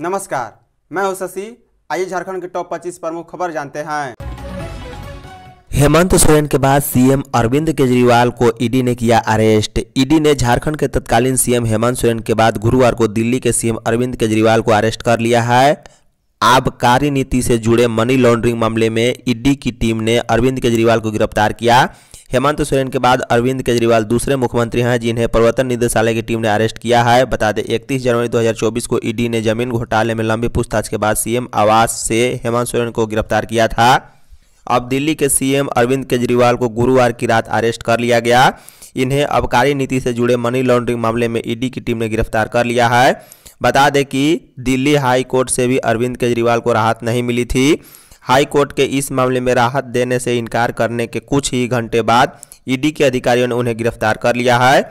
नमस्कार मैं हूं शशि आइए झारखंड के टॉप 25 प्रमुख खबर जानते हैं हेमंत सोरेन के बाद सीएम अरविंद केजरीवाल को ईडी ने किया अरेस्ट ईडी ने झारखंड के तत्कालीन सीएम हेमंत सोरेन के बाद गुरुवार को दिल्ली के सीएम अरविंद केजरीवाल को अरेस्ट कर लिया है आबकारी नीति से जुड़े मनी लॉन्ड्रिंग मामले में ईडी की टीम ने अरविंद केजरीवाल को गिरफ्तार किया हेमंत सोरेन के बाद अरविंद केजरीवाल दूसरे मुख्यमंत्री हैं जिन्हें प्रवर्तन निदेशालय की टीम ने अरेस्ट किया है बता दें इकतीस जनवरी 2024 को ईडी ने जमीन घोटाले में लंबी पूछताछ के बाद सीएम आवास से हेमंत सोरेन को गिरफ्तार किया था अब दिल्ली के सीएम अरविंद केजरीवाल को गुरुवार की रात अरेस्ट कर लिया गया इन्हें अबकारी नीति से जुड़े मनी लॉन्ड्रिंग मामले में ईडी की टीम ने गिरफ्तार कर लिया है बता दें कि दिल्ली हाई कोर्ट से भी अरविंद केजरीवाल को राहत नहीं मिली थी हाई कोर्ट के इस मामले में राहत देने से इनकार करने के कुछ ही घंटे बाद ईडी के अधिकारियों ने उन्हें गिरफ्तार कर लिया है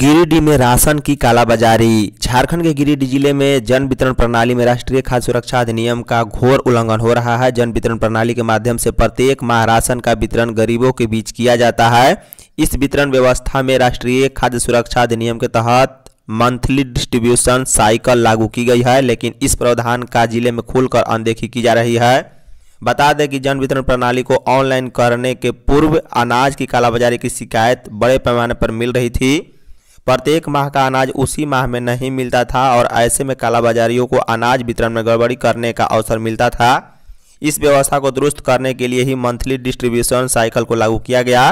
गिरिडीह में राशन की कालाबाजारी झारखंड के गिरिडीह जिले में जन वितरण प्रणाली में राष्ट्रीय खाद्य सुरक्षा अधिनियम का घोर उल्लंघन हो रहा है जन वितरण प्रणाली के माध्यम से प्रत्येक माह राशन का वितरण गरीबों के बीच किया जाता है इस वितरण व्यवस्था में राष्ट्रीय खाद्य सुरक्षा अधिनियम के तहत मंथली डिस्ट्रीब्यूशन साइकिल लागू की गई है लेकिन इस प्रावधान का जिले में खुलकर अनदेखी की जा रही है बता दें कि जन वितरण प्रणाली को ऑनलाइन करने के पूर्व अनाज की कालाबाजारी की शिकायत बड़े पैमाने पर मिल रही थी प्रत्येक माह का अनाज उसी माह में नहीं मिलता था और ऐसे में कालाबाजारियों को अनाज वितरण में गड़बड़ी करने का अवसर मिलता था इस व्यवस्था को दुरुस्त करने के लिए ही मंथली डिस्ट्रीब्यूशन साइकिल को लागू किया गया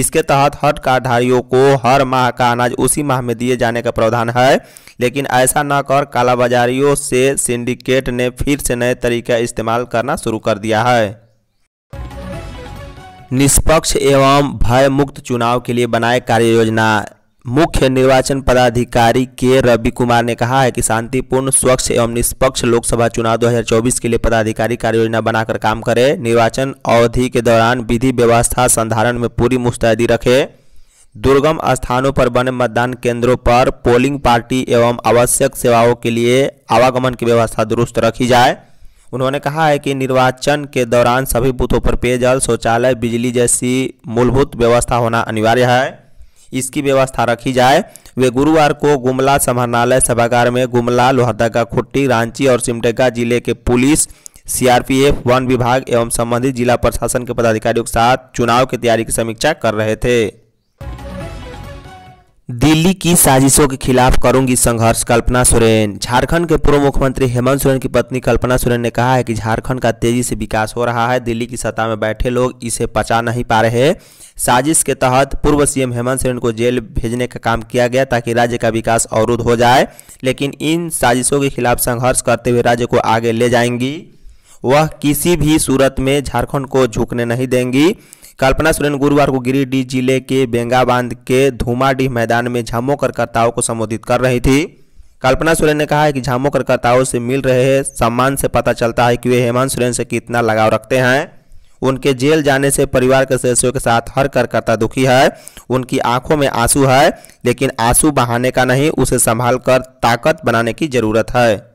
इसके तहत हट कार्डधारियों को हर माह का अनाज उसी माह में दिए जाने का प्रावधान है लेकिन ऐसा न कर कालाबाजारियों से सिंडिकेट ने फिर से नए तरीका इस्तेमाल करना शुरू कर दिया है निष्पक्ष एवं भयमुक्त चुनाव के लिए बनाए कार्य योजना मुख्य निर्वाचन पदाधिकारी के रवि कुमार ने कहा है कि शांतिपूर्ण स्वच्छ एवं निष्पक्ष लोकसभा चुनाव 2024 के लिए पदाधिकारी कार्ययोजना बनाकर काम करें निर्वाचन अवधि के दौरान विधि व्यवस्था संधारण में पूरी मुस्तैदी रखें दुर्गम स्थानों पर बने मतदान केंद्रों पर पोलिंग पार्टी एवं आवश्यक सेवाओं के लिए आवागमन की व्यवस्था दुरुस्त रखी जाए उन्होंने कहा है कि निर्वाचन के दौरान सभी बूथों पर पेयजल शौचालय बिजली जैसी मूलभूत व्यवस्था होना अनिवार्य है इसकी व्यवस्था रखी जाए वे गुरुवार को गुमला समाहरणालय सभागार में गुमला लोहरदगा खुट्टी रांची और सिमडेगा जिले के पुलिस सीआरपीएफ वन विभाग एवं संबंधित जिला प्रशासन के पदाधिकारियों के साथ चुनाव की तैयारी की समीक्षा कर रहे थे दिल्ली की साजिशों के खिलाफ करूंगी संघर्ष कल्पना सोरेन झारखंड के पूर्व मुख्यमंत्री हेमंत सोरेन की पत्नी कल्पना सोरेन ने कहा है कि झारखंड का तेजी से विकास हो रहा है दिल्ली की सत्ता में बैठे लोग इसे पचा नहीं पा रहे साजिश के तहत पूर्व सीएम हेमंत सोरेन को जेल भेजने का काम किया गया ताकि राज्य का विकास अवरुद्ध हो जाए लेकिन इन साजिशों के खिलाफ संघर्ष करते हुए राज्य को आगे ले जाएंगी वह किसी भी सूरत में झारखंड को झुकने नहीं देंगी कल्पना सोरेन गुरुवार को गिरिडीह जिले के बेंगा बांध के धुमाडीह मैदान में झामो कार्यकर्ताओं को संबोधित कर रही थी कल्पना सोरेन ने कहा है कि झामो कार्यकर्ताओं से मिल रहे सम्मान से पता चलता है कि वे हेमंत सोरेन से कितना लगाव रखते हैं उनके जेल जाने से परिवार के सदस्यों के साथ हर कार्यकर्ता दुखी है उनकी आंखों में आंसू है लेकिन आंसू बहाने का नहीं उसे संभाल कर ताकत बनाने की जरूरत है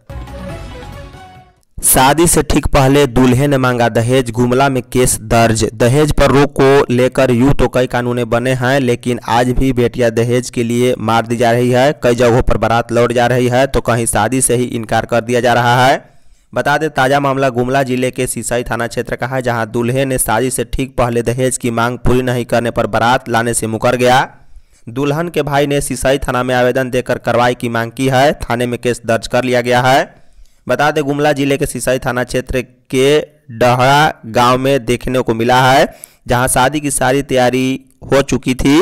शादी से ठीक पहले दूल्हे ने मांगा दहेज गुमला में केस दर्ज दहेज पर रोक को लेकर यूं तो कई कानूने बने हैं लेकिन आज भी बेटियां दहेज के लिए मार दी जा रही है कई जगहों पर बारात लौट जा रही है तो कहीं शादी से ही इनकार कर दिया जा रहा है बता दें ताज़ा मामला गुमला जिले के सिसाई थाना क्षेत्र का है जहाँ दूल्हे ने शादी से ठीक पहले दहेज की मांग पूरी नहीं करने पर बारात लाने से मुकर गया दुल्हन के भाई ने सिसाई थाना में आवेदन देकर कार्रवाई की मांग की है थाने में केस दर्ज कर लिया गया है बता दें गुमला जिले के सिसाई थाना क्षेत्र के डहरा गांव में देखने को मिला है जहां शादी की सारी तैयारी हो चुकी थी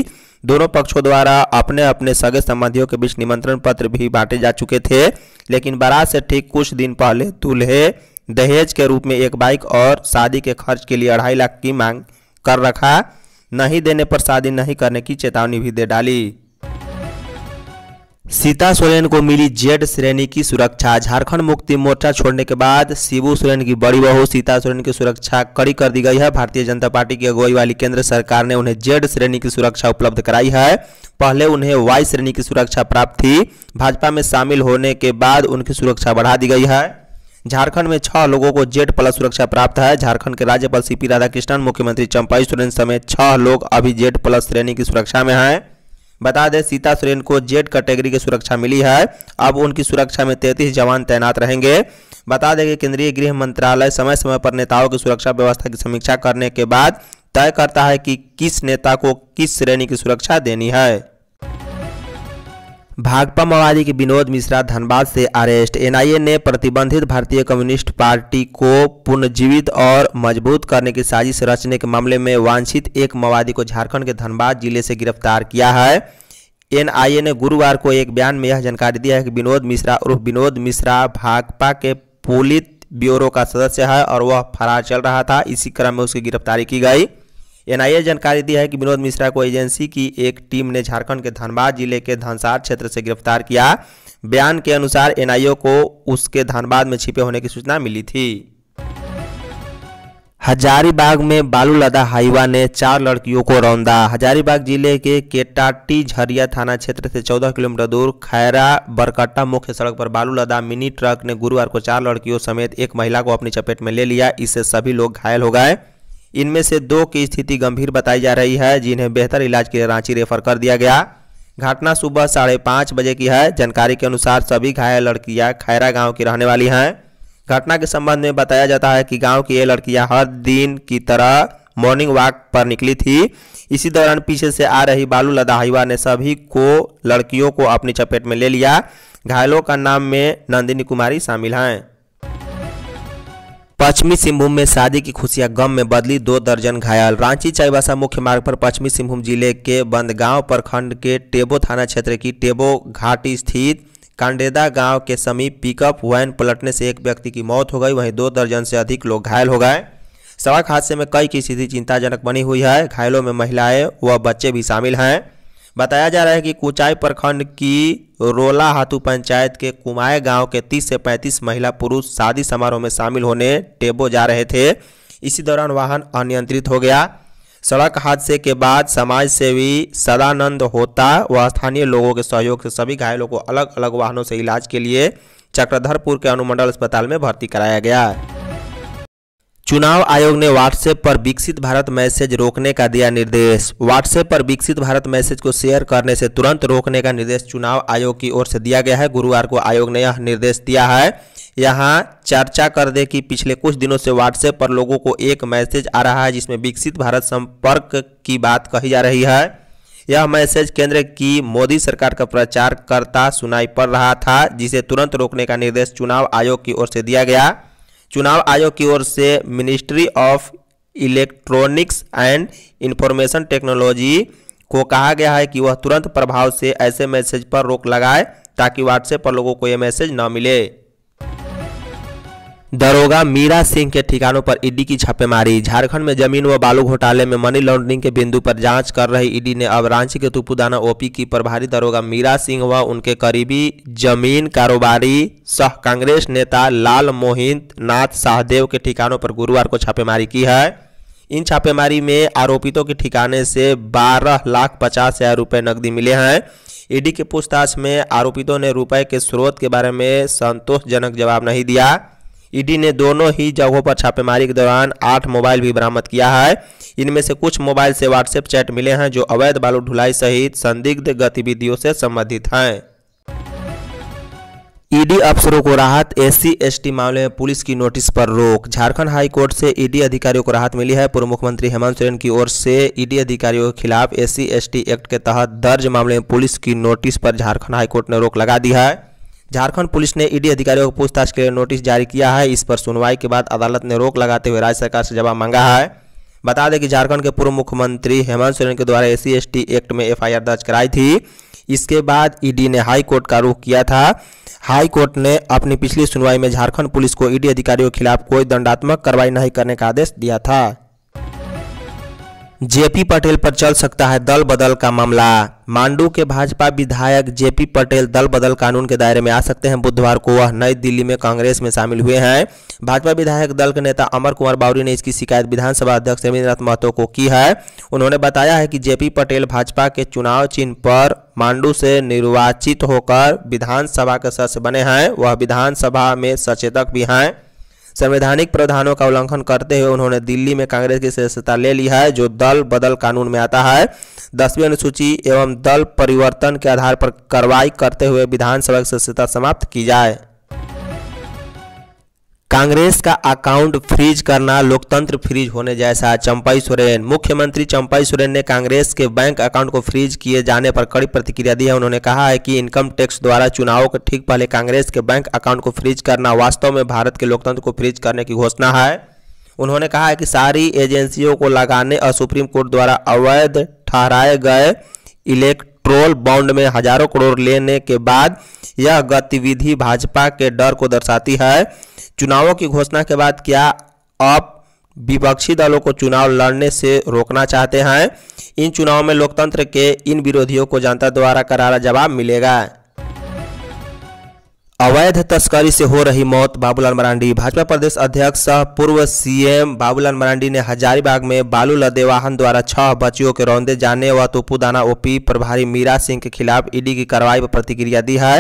दोनों पक्षों द्वारा अपने अपने सगे संबंधियों के बीच निमंत्रण पत्र भी बांटे जा चुके थे लेकिन बारात से ठीक कुछ दिन पहले दूल्हे दहेज के रूप में एक बाइक और शादी के खर्च के लिए अढ़ाई लाख की मांग कर रखा नहीं देने पर शादी नहीं करने की चेतावनी भी दे डाली सीता सोरेन को मिली जेड श्रेणी की सुरक्षा झारखंड मुक्ति मोर्चा छोड़ने के बाद शिबू सोरेन की बड़ी बहू सीता सोरेन की सुरक्षा कड़ी कर दी गई है भारतीय जनता पार्टी की अगुवाई वाली केंद्र सरकार ने उन्हें जेड श्रेणी की सुरक्षा उपलब्ध कराई है पहले उन्हें वाई श्रेणी की सुरक्षा प्राप्त थी भाजपा में शामिल होने के बाद उनकी सुरक्षा बढ़ा दी गई है झारखंड में छह लोगों को जेड प्लस सुरक्षा प्राप्त है झारखंड के राज्यपाल सी पी राधाकृष्णन मुख्यमंत्री चंपाई सोरेन समेत छह लोग अभी जेड प्लस श्रेणी की सुरक्षा में हैं बता दें सीता सोरेन को जेड कैटेगरी की सुरक्षा मिली है अब उनकी सुरक्षा में तैंतीस जवान तैनात रहेंगे बता दें कि केंद्रीय गृह मंत्रालय समय समय पर नेताओं की सुरक्षा व्यवस्था की समीक्षा करने के बाद तय करता है कि किस नेता को किस श्रेणी की सुरक्षा देनी है भाकपा माओवादी के विनोद मिश्रा धनबाद से अरेस्ट एनआईए ने प्रतिबंधित भारतीय कम्युनिस्ट पार्टी को पुनर्जीवित और मजबूत करने की साजिश रचने के मामले में वांछित एक माओवादी को झारखंड के धनबाद जिले से गिरफ्तार किया है एनआईए ने गुरुवार को एक बयान में यह जानकारी दिया है कि विनोद मिश्रा उर्फ विनोद मिश्रा भाकपा के पुलित ब्यूरो का सदस्य है और वह फरार चल रहा था इसी क्रम में उसकी गिरफ्तारी की गई एनआईए जानकारी दी है कि विनोद मिश्रा को एजेंसी की एक टीम ने झारखंड के धनबाद जिले के धनसार क्षेत्र से गिरफ्तार किया बयान के अनुसार एनआईए को उसके धनबाद में छिपे होने की सूचना मिली थी हजारीबाग में बालू लदा हाईवा ने चार लड़कियों को रौंदा हजारीबाग जिले के केटाटी झरिया थाना क्षेत्र से 14 किलोमीटर दूर खैरा बरकट्टा मुख्य सड़क पर बालू लदा मिनी ट्रक ने गुरुवार को चार लड़कियों समेत एक महिला को अपनी चपेट में ले लिया इससे सभी लोग घायल हो गए इनमें से दो की स्थिति गंभीर बताई जा रही है जिन्हें बेहतर इलाज के लिए रांची रेफर कर दिया गया घटना सुबह साढ़े पाँच बजे की है जानकारी के अनुसार सभी घायल लड़कियां खैरा गांव की रहने वाली हैं घटना के संबंध में बताया जाता है कि गांव की ये लड़कियां हर दिन की तरह मॉर्निंग वॉक पर निकली थी इसी दौरान पीछे से आ रही बालू लदाहिवा ने सभी को लड़कियों को अपनी चपेट में ले लिया घायलों का नाम में नंदिनी कुमारी शामिल हैं पश्चिमी सिंहभूम में शादी की खुशियां गम में बदली दो दर्जन घायल रांची चाईबासा मुख्य मार्ग पर पश्चिमी सिंहभूम जिले के बंदगांव प्रखंड के टेबो थाना क्षेत्र की टेबो घाटी स्थित कांडेदा गांव के समीप पिकअप वैन पलटने से एक व्यक्ति की मौत हो गई वहीं दो दर्जन से अधिक लोग घायल हो गए सड़क हादसे में कई की स्थिति चिंताजनक बनी हुई है घायलों में महिलाएं व बच्चे भी शामिल हैं बताया जा रहा है कि कुचाई प्रखंड की रोला हाथू पंचायत के कुमाय गांव के 30 से 35 महिला पुरुष शादी समारोह में शामिल होने टेबो जा रहे थे इसी दौरान वाहन अनियंत्रित हो गया सड़क हादसे के बाद समाज सेवी सदानंद होता व स्थानीय लोगों के सहयोग से सभी घायलों को अलग अलग वाहनों से इलाज के लिए चक्रधरपुर के अनुमंडल अस्पताल में भर्ती कराया गया चुनाव आयोग ने व्हाट्सएप पर विकसित भारत मैसेज रोकने का दिया निर्देश व्हाट्सएप पर विकसित भारत मैसेज को शेयर करने से तुरंत रोकने का निर्देश चुनाव आयोग की ओर से दिया गया है गुरुवार को आयोग ने यह निर्देश दिया है यहाँ चर्चा कर दे कि पिछले कुछ दिनों से व्हाट्सएप पर लोगों को एक मैसेज आ रहा है जिसमें विकसित भारत संपर्क की बात कही जा रही है यह मैसेज केंद्र की मोदी सरकार का प्रचार करता सुनाई पड़ रहा था जिसे तुरंत रोकने का निर्देश चुनाव आयोग की ओर से दिया गया चुनाव आयोग की ओर से ministry of electronics and information technology को कहा गया है कि वह तुरंत प्रभाव से ऐसे मैसेज पर रोक लगाए ताकि व्हाट्सएप पर लोगों को यह मैसेज ना मिले दरोगा मीरा सिंह के ठिकानों पर ईडी की छापेमारी झारखंड में जमीन व बालू घोटाले में मनी लॉन्ड्रिंग के बिंदु पर जांच कर रही ईडी ने अब रांची के तुपुदाना ओपी की प्रभारी दरोगा मीरा सिंह व उनके करीबी जमीन कारोबारी सह कांग्रेस नेता लाल मोहित नाथ शाहदेव के ठिकानों पर गुरुवार को छापेमारी की है इन छापेमारी में आरोपितों के ठिकाने से बारह लाख पचास हजार रुपये नकदी मिले हैं ईडी के पूछताछ में आरोपितों ने रुपए के स्रोत के बारे में संतोषजनक जवाब नहीं दिया ईडी ने दोनों ही जगहों पर छापेमारी के दौरान आठ मोबाइल भी बरामद किया है इनमें से कुछ मोबाइल से व्हाट्सएप चैट मिले हैं जो अवैध बालू ढुलाई सहित संदिग्ध गतिविधियों से संबंधित हैं ईडी अफसरों को राहत एससी एसटी मामले में पुलिस की नोटिस पर रोक झारखंड हाई कोर्ट से ईडी अधिकारियों को राहत मिली है पूर्व मुख्यमंत्री हेमंत सोरेन की ओर से ईडी अधिकारियों के खिलाफ एससी एसटी एक्ट के तहत दर्ज मामले में पुलिस की नोटिस पर झारखंड हाई कोर्ट ने रोक लगा दी है झारखंड पुलिस ने ईडी अधिकारियों को पूछताछ के लिए नोटिस जारी किया है इस पर सुनवाई के बाद अदालत ने रोक लगाते हुए राज्य सरकार से जवाब मांगा है बता दें कि झारखंड के पूर्व मुख्यमंत्री हेमंत सोरेन के द्वारा एस सी एक्ट में एफआईआर दर्ज कराई थी इसके बाद ईडी ने हाई कोर्ट का रुख किया था हाई कोर्ट ने अपनी पिछली सुनवाई में झारखंड पुलिस को ईडी अधिकारियों के खिलाफ कोई दंडात्मक कार्रवाई नहीं करने का आदेश दिया था जेपी पटेल पर चल सकता है दल बदल का मामला मांडू के भाजपा विधायक जेपी पटेल दल बदल कानून के दायरे में आ सकते हैं बुधवार को वह नई दिल्ली में कांग्रेस में शामिल हुए हैं भाजपा विधायक दल के नेता अमर कुमार बावरी ने इसकी शिकायत विधानसभा अध्यक्ष रविन्द्रनाथ महतो को की है उन्होंने बताया है कि जेपी पटेल भाजपा के चुनाव चिन्ह पर मांडू से निर्वाचित होकर विधानसभा के सदस्य बने हैं वह विधानसभा में सचेतक भी हैं संवैधानिक प्रावधानों का उल्लंघन करते हुए उन्होंने दिल्ली में कांग्रेस की सदस्यता ले ली है जो दल बदल कानून में आता है दसवीं अनुसूची एवं दल परिवर्तन के आधार पर कार्रवाई करते हुए विधानसभा की सदस्यता समाप्त की जाए कांग्रेस का अकाउंट फ्रीज करना लोकतंत्र फ्रीज होने जैसा चंपाई सोरेन मुख्यमंत्री चंपाई सोरेन ने कांग्रेस के बैंक अकाउंट को फ्रीज किए जाने पर कड़ी प्रतिक्रिया दी है उन्होंने कहा है कि इनकम टैक्स द्वारा चुनाव के ठीक पहले कांग्रेस के बैंक अकाउंट को फ्रीज करना वास्तव में भारत के लोकतंत्र को फ्रीज करने की घोषणा है उन्होंने कहा है कि सारी एजेंसियों को लगाने और सुप्रीम कोर्ट द्वारा अवैध ठहराए गए इलेक्ट्रोल बॉन्ड में हजारों करोड़ लेने के बाद यह गतिविधि भाजपा के डर को दर्शाती है चुनावों की घोषणा के बाद क्या आप विपक्षी दलों को चुनाव लड़ने से रोकना चाहते हैं इन चुनाव में लोकतंत्र के इन विरोधियों को जनता द्वारा करारा जवाब मिलेगा अवैध तस्करी से हो रही मौत बाबूलाल मरांडी भाजपा प्रदेश अध्यक्ष सह पूर्व सीएम बाबूलाल मरांडी ने हजारीबाग में बालू लदे वाहन द्वारा छह बच्चियों के रौंदे जाने व तुपुदाना ओपी प्रभारी मीरा सिंह के खिलाफ ईडी की कार्रवाई पर प्रतिक्रिया दी है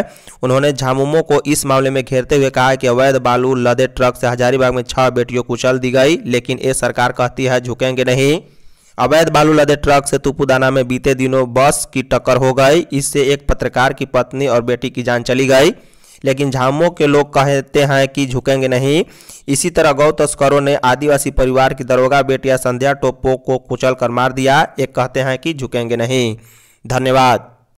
उन्होंने झामुमो को इस मामले में घेरते हुए कहा कि अवैध बालू लदे ट्रक से हजारीबाग में छह बेटियों कुचल दी गई लेकिन ये सरकार कहती है झुकेंगे नहीं अवैध बालू लदे ट्रक से तुपुदाना में बीते दिनों बस की टक्कर हो गई इससे एक पत्रकार की पत्नी और बेटी की जान चली गई लेकिन झामो के लोग कहते हैं कि झुकेंगे नहीं इसी तरह गौ तस्करों ने आदिवासी परिवार की दरोगा बेटिया संध्या टोप्पो को कुचल कर मार दिया एक कहते हैं कि झुकेंगे नहीं धन्यवाद